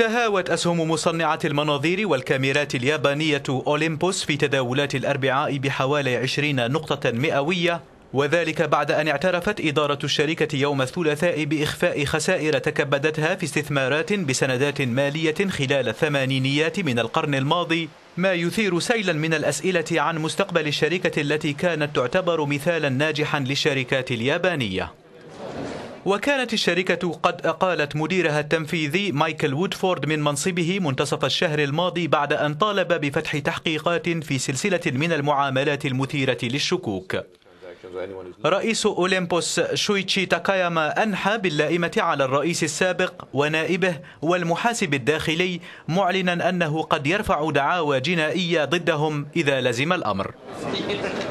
تهاوت أسهم مصنعة المناظير والكاميرات اليابانية أوليمبوس في تداولات الأربعاء بحوالي 20 نقطة مئوية وذلك بعد أن اعترفت إدارة الشركة يوم الثلاثاء بإخفاء خسائر تكبدتها في استثمارات بسندات مالية خلال الثمانينيات من القرن الماضي ما يثير سيلا من الأسئلة عن مستقبل الشركة التي كانت تعتبر مثالا ناجحا للشركات اليابانية وكانت الشركة قد أقالت مديرها التنفيذي مايكل وودفورد من منصبه منتصف الشهر الماضي بعد أن طالب بفتح تحقيقات في سلسلة من المعاملات المثيرة للشكوك رئيس أوليمبوس شويتشي تاكاياما أنحى باللائمة على الرئيس السابق ونائبه والمحاسب الداخلي معلنا أنه قد يرفع دعاوى جنائية ضدهم إذا لزم الأمر